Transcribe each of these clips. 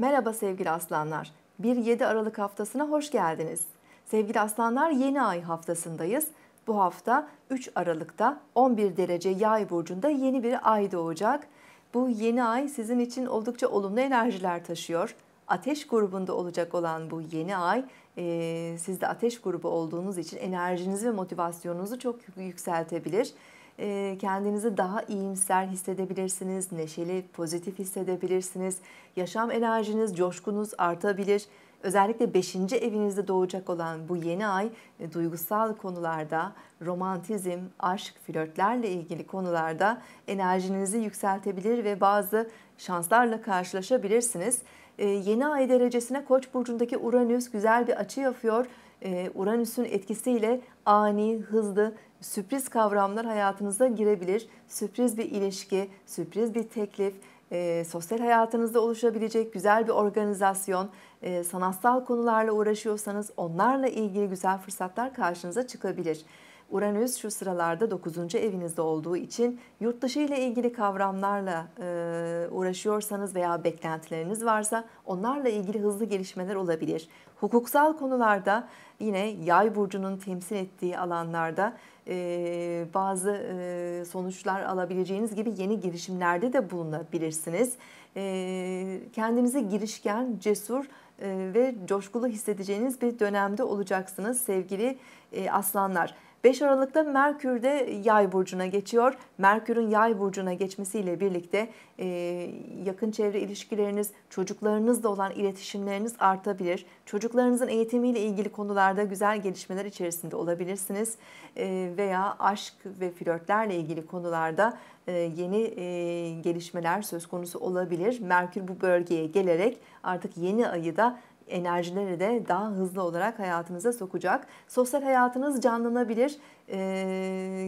Merhaba sevgili aslanlar. 1-7 Aralık haftasına hoş geldiniz. Sevgili aslanlar yeni ay haftasındayız. Bu hafta 3 Aralık'ta 11 derece yay burcunda yeni bir ay doğacak. Bu yeni ay sizin için oldukça olumlu enerjiler taşıyor. Ateş grubunda olacak olan bu yeni ay e, siz de ateş grubu olduğunuz için enerjinizi ve motivasyonunuzu çok yükseltebilir kendinizi daha iyimser hissedebilirsiniz, neşeli, pozitif hissedebilirsiniz. Yaşam enerjiniz, coşkunuz artabilir. Özellikle 5. evinizde doğacak olan bu yeni ay e, duygusal konularda romantizm, aşk, flörtlerle ilgili konularda enerjinizi yükseltebilir ve bazı şanslarla karşılaşabilirsiniz. Yeni ay derecesine Koç burcundaki Uranüs güzel bir açı yapıyor ee, Uranüs'ün etkisiyle ani, hızlı, sürpriz kavramlar hayatınıza girebilir. Sürpriz bir ilişki, sürpriz bir teklif, ee, sosyal hayatınızda oluşabilecek güzel bir organizasyon, ee, sanatsal konularla uğraşıyorsanız onlarla ilgili güzel fırsatlar karşınıza çıkabilir. Uranüs şu sıralarda 9. evinizde olduğu için yurt dışı ile ilgili kavramlarla e, uğraşıyorsanız veya beklentileriniz varsa onlarla ilgili hızlı gelişmeler olabilir. Hukuksal konularda yine yay burcunun temsil ettiği alanlarda e, bazı e, sonuçlar alabileceğiniz gibi yeni girişimlerde de bulunabilirsiniz. E, kendinizi girişken, cesur e, ve coşkulu hissedeceğiniz bir dönemde olacaksınız sevgili e, aslanlar. 5 Aralık'ta Merkür de Yay burcuna geçiyor. Merkür'ün Yay burcuna geçmesiyle birlikte e, yakın çevre ilişkileriniz, çocuklarınızla olan iletişimleriniz artabilir. Çocuklarınızın eğitimiyle ilgili konularda güzel gelişmeler içerisinde olabilirsiniz e, veya aşk ve flörtlerle ilgili konularda e, yeni e, gelişmeler söz konusu olabilir. Merkür bu bölgeye gelerek artık yeni ayı da enerjileri de daha hızlı olarak hayatınıza sokacak. Sosyal hayatınız canlanabilir,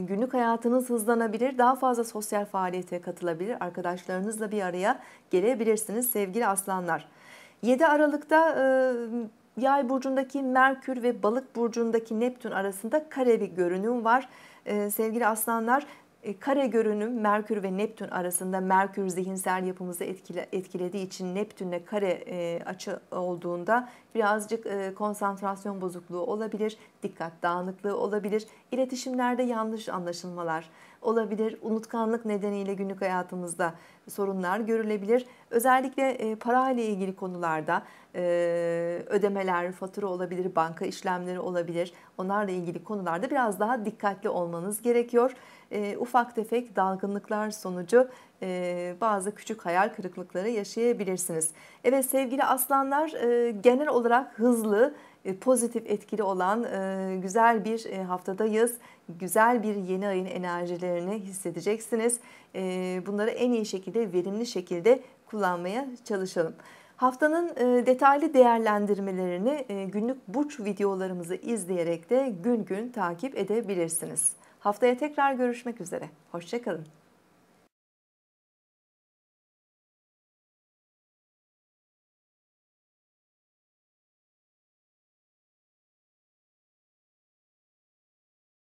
günlük hayatınız hızlanabilir, daha fazla sosyal faaliyete katılabilir, arkadaşlarınızla bir araya gelebilirsiniz sevgili aslanlar. 7 Aralık'ta Yay burcundaki Merkür ve Balık burcundaki Neptün arasında kare bir görünüm var. sevgili aslanlar e, kare görünüm Merkür ve Neptün arasında Merkür zihinsel yapımızı etkile, etkilediği için Neptünle kare e, açı olduğunda birazcık e, konsantrasyon bozukluğu olabilir, dikkat dağınıklığı olabilir, iletişimlerde yanlış anlaşılmalar olabilir. Unutkanlık nedeniyle günlük hayatımızda sorunlar görülebilir. Özellikle e, para ile ilgili konularda e, ödemeler, fatura olabilir, banka işlemleri olabilir. Onlarla ilgili konularda biraz daha dikkatli olmanız gerekiyor. E, ufak tefek dalgınlıklar sonucu bazı küçük hayal kırıklıkları yaşayabilirsiniz. Evet sevgili aslanlar genel olarak hızlı, e, pozitif etkili olan e, güzel bir e, haftadayız. Güzel bir yeni ayın enerjilerini hissedeceksiniz. Bunları en iyi şekilde, verimli şekilde kullanmaya çalışalım. Haftanın detaylı değerlendirmelerini günlük burç videolarımızı izleyerek de gün gün takip edebilirsiniz. Haftaya tekrar görüşmek üzere. Hoşçakalın.